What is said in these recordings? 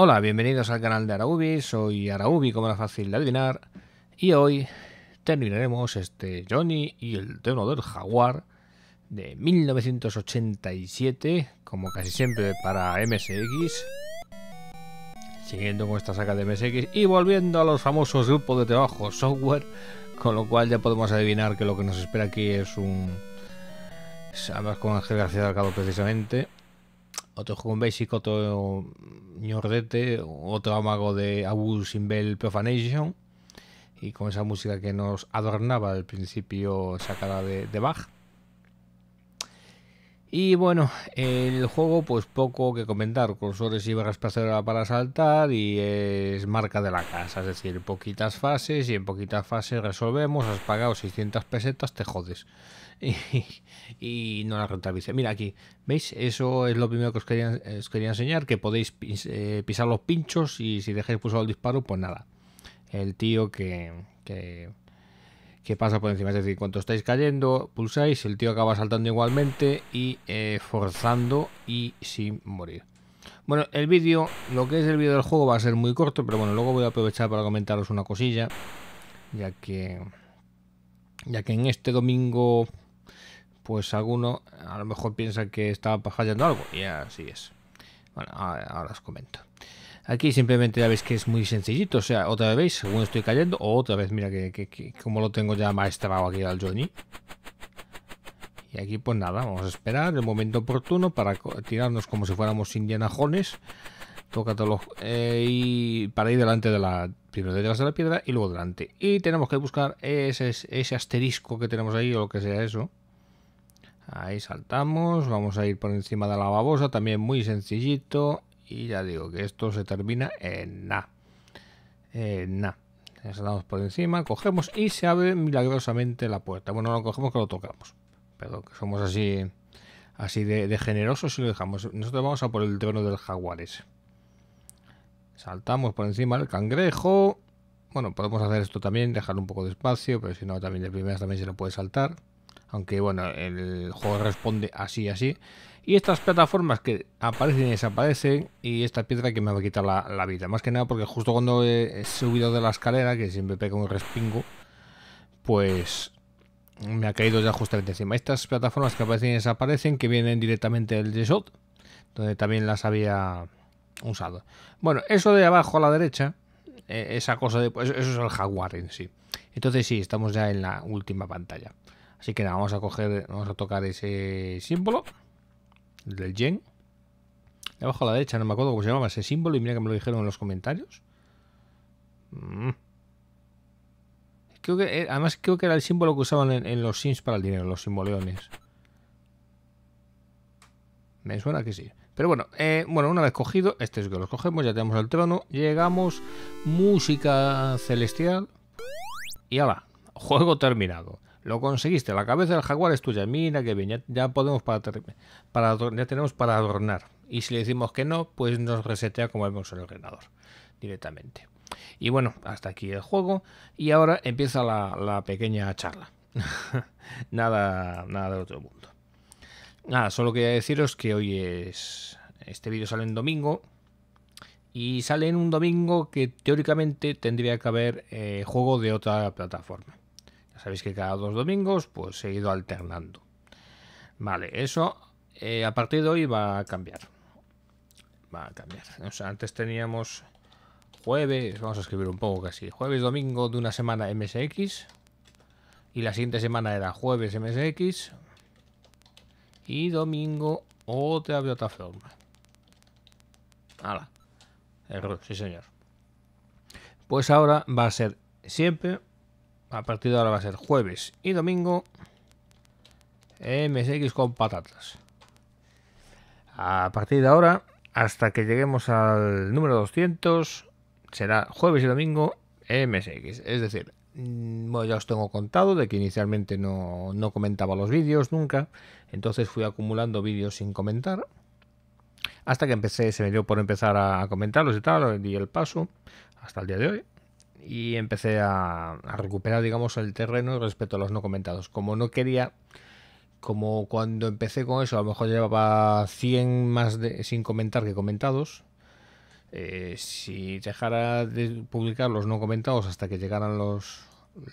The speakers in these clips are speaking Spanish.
Hola, bienvenidos al canal de Araubi, soy Araubi como era fácil de adivinar y hoy terminaremos este Johnny y el trono del jaguar de 1987 como casi siempre para MSX siguiendo con esta saga de MSX y volviendo a los famosos grupos de trabajo software con lo cual ya podemos adivinar que lo que nos espera aquí es un... sabes con Ángel García Delgado precisamente otro juego en Basic, otro ñordete, otro amago de Abu Simbel Profanation, y con esa música que nos adornaba al principio sacada de, de Bach. Y bueno, el juego, pues poco que comentar, cursores y barras para saltar y es marca de la casa, es decir, poquitas fases y en poquitas fases resolvemos, has pagado 600 pesetas, te jodes. Y, no la rentabilice. Mira aquí, ¿veis? Eso es lo primero que os quería, enseñar, que podéis eh, pisar los pinchos y si dejáis pulsado el disparo, pues nada. El tío que que pasa por encima. Es decir, cuando estáis cayendo, pulsáis, el tío acaba saltando igualmente y eh, forzando y sin morir. Bueno, el vídeo, lo que es el vídeo del juego va a ser muy corto, pero bueno, luego voy a aprovechar para comentaros una cosilla, ya que ya que en este domingo pues alguno a lo mejor piensa que estaba fallando algo y así es. Bueno, ahora os comento. Aquí simplemente ya veis que es muy sencillito, o sea, otra vez veis, según estoy cayendo, o otra vez, mira que, como lo tengo ya maestrado aquí al Johnny. Y aquí pues nada, vamos a esperar el momento oportuno para tirarnos como si fuéramos indianajones. Toca todos eh, y para ir delante de la, primero detrás de la piedra y luego delante. Y tenemos que buscar ese asterisco que tenemos ahí o lo que sea eso. Ahí saltamos, vamos a ir por encima de la babosa, también muy sencillito. Y ya digo que esto se termina en nada. En na. Saltamos por encima, cogemos y se abre milagrosamente la puerta. Bueno, no lo cogemos que lo tocamos. Pero que somos así así de, generosos y lo dejamos. Nosotros vamos a por el trono del jaguares. Saltamos por encima del cangrejo. Bueno, podemos hacer esto también, dejar un poco de espacio, pero si no, también de primeras también se lo puede saltar aunque bueno, el juego responde así, así. Y estas plataformas que aparecen y desaparecen, y esta piedra que me va a quitar la, vida. Más que nada porque justo cuando he, subido de la escalera, que siempre pega un respingo, pues me ha caído ya justamente encima. Estas plataformas que aparecen y desaparecen, que vienen directamente del g donde también las había usado. Bueno, eso de abajo a la derecha, eh, esa cosa de... pues eso es el jaguar en sí. Entonces sí, estamos ya en la última pantalla. Así que nada, vamos a coger, vamos a tocar ese símbolo del yen. abajo a la derecha, no me acuerdo cómo se llamaba ese símbolo y mira que me lo dijeron en los comentarios. Mm. Creo que, además creo que era el símbolo que usaban en, los Sims para el dinero, los simboleones. Me suena que sí. Pero bueno, eh, bueno, una vez cogido, este es que los cogemos, ya tenemos el trono, llegamos, música celestial y ala, juego terminado. Lo conseguiste, la cabeza del jaguar es tuya. Mira que bien, ya, podemos para, para ya tenemos para adornar. Y si le decimos que no, pues nos resetea como vemos en el ordenador directamente. Y bueno, hasta aquí el juego. Y ahora empieza la, pequeña charla. nada, nada del otro mundo. Nada, solo quería deciros que hoy es. Este vídeo sale en domingo. Y sale en un domingo que teóricamente tendría que haber eh, juego de otra plataforma sabéis que cada dos domingos pues he ido alternando. Vale, eso eh, a partir de hoy va a cambiar. Va a cambiar. antes teníamos jueves, vamos a escribir un poco casi, jueves, domingo de una semana MSX. Y la siguiente semana era jueves MSX. Y domingo otra plataforma. Hala. Error, sí señor. Pues ahora va a ser siempre a partir de ahora va a ser jueves y domingo MSX con patatas. A partir de ahora, hasta que lleguemos al número 200, será jueves y domingo MSX. Es decir, mm, ya os tengo contado de que inicialmente no, comentaba los vídeos nunca, entonces fui acumulando vídeos sin comentar. Hasta que empecé, se me dio por empezar a comentarlos y tal, y el paso hasta el día de hoy y empecé a, recuperar, digamos, el terreno respecto a los no comentados. Como no quería, como cuando empecé con eso, a lo mejor llevaba 100 más sin comentar que comentados. Eh, si dejara de publicar los no comentados hasta que llegaran los,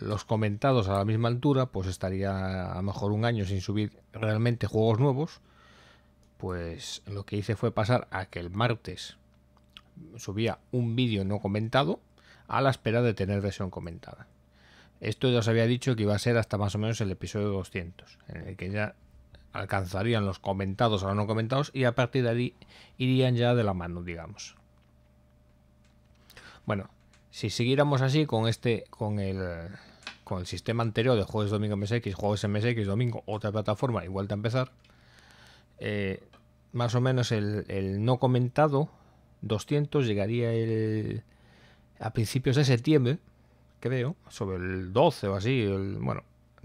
los comentados a la misma altura, pues estaría a lo mejor un año sin subir realmente juegos nuevos. Pues lo que hice fue pasar a que el martes subía un vídeo no comentado a la espera de tener versión comentada. Esto ya os había dicho que iba a ser hasta más o menos el episodio 200, en el que ya alcanzarían los comentados o los no comentados y a partir de ahí irían ya de la mano, digamos. Bueno, si siguiéramos así con este, con el, con el sistema anterior de jueves domingo MSX, jueves MSX domingo, otra plataforma y vuelta a empezar, eh, más o menos el, el no comentado 200 llegaría el a principios de septiembre, creo, sobre el 12 o así, bueno,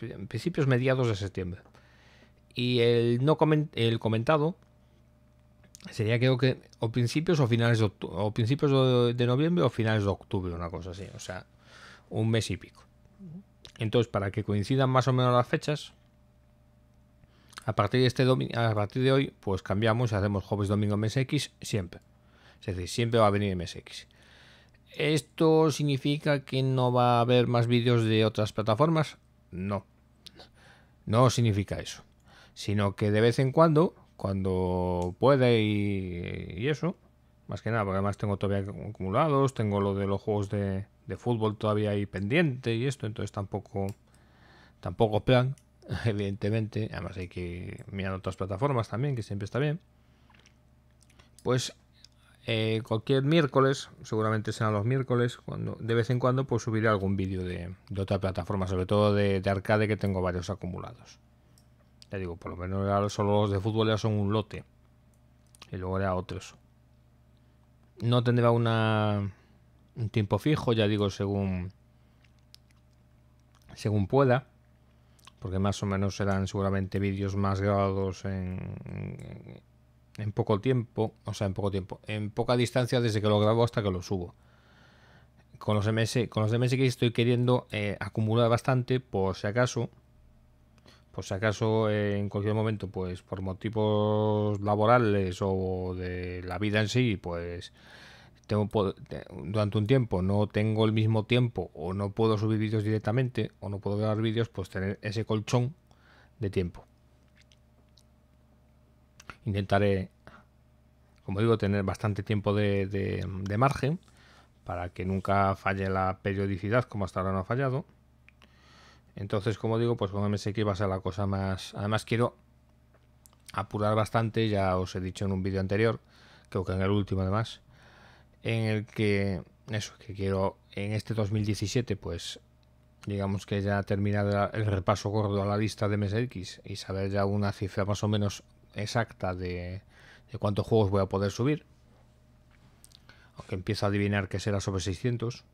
en principios mediados de septiembre. Y el, no el comentado sería creo que o principios o finales de, o principios de noviembre o finales de octubre, una cosa así, o sea, un mes y pico. Entonces, para que coincidan más o menos las fechas, a partir de este a partir de hoy, pues cambiamos hacemos jueves, domingo, mes X siempre. Es decir, siempre va a venir Mes X ¿Esto significa que no va a haber más vídeos de otras plataformas? No. No significa eso. Sino que de vez en cuando, cuando pueda y, eso, más que nada, porque además tengo todavía acumulados, tengo lo de los juegos de, de fútbol todavía ahí pendiente y esto, entonces tampoco, tampoco plan, evidentemente. Además hay que mirar otras plataformas también, que siempre está bien. Pues eh, cualquier miércoles, seguramente serán los miércoles, cuando de vez en cuando pues subiré algún vídeo de, otra plataforma, sobre todo de, arcade que tengo varios acumulados. Ya digo, por lo menos solo los de fútbol ya son un lote. Y luego ya otros. No tendré una, un tiempo fijo, ya digo, según, según pueda. Porque más o menos serán seguramente vídeos más grabados en en poco tiempo, o sea, en poco tiempo, en poca distancia desde que lo grabo hasta que lo subo. Con los MS, con los que estoy queriendo eh, acumular bastante por si acaso, por si acaso eh, en cualquier momento, pues por motivos laborales o de la vida en sí, pues tengo, durante un tiempo no tengo el mismo tiempo o no puedo subir vídeos directamente o no puedo grabar vídeos, pues tener ese colchón de tiempo. Intentaré, como digo, tener bastante tiempo de, margen para que nunca falle la periodicidad como hasta ahora no ha fallado. Entonces, como digo, pues con MSX va a ser la cosa más... Además quiero apurar bastante, ya os he dicho en un vídeo anterior, creo que en el último además, en el que eso, que quiero en este 2017 pues digamos que ya ha terminado el repaso gordo a la lista de MSX y saber ya una cifra más o menos exacta de, cuántos juegos voy a poder subir. Aunque empiezo a adivinar que será sobre 600.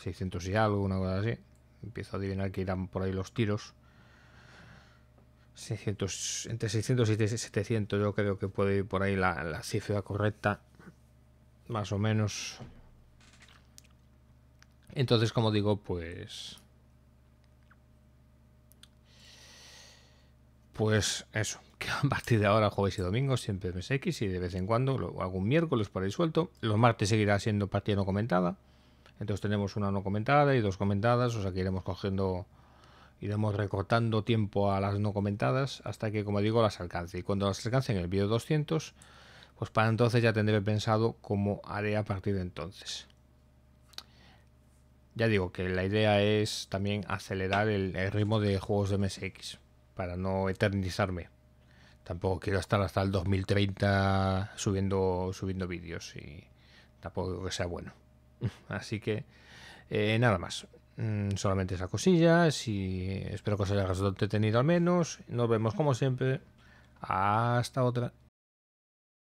600 y algo, una cosa así. Empiezo a adivinar que irán por ahí los tiros. 600, entre 600 y 700 yo creo que puede ir por ahí la cifra correcta. Más o menos. Entonces, como digo, pues Pues eso, que a partir de ahora, jueves y domingos, siempre MSX y de vez en cuando, algún miércoles por ahí suelto. Los martes seguirá siendo partida no comentada. Entonces tenemos una no comentada y dos comentadas, o sea que iremos cogiendo, iremos recortando tiempo a las no comentadas hasta que, como digo, las alcance. Y cuando las alcance en el vídeo 200, pues para entonces ya tendré pensado cómo haré a partir de entonces. Ya digo que la idea es también acelerar el, el ritmo de juegos de MSX para no eternizarme. Tampoco quiero estar hasta el 2030 subiendo, subiendo vídeos y tampoco que sea bueno. Así que eh, nada más. Mm, solamente esa cosilla. Si eh, espero que os haya entretenido al menos. Nos vemos como siempre. Hasta otra.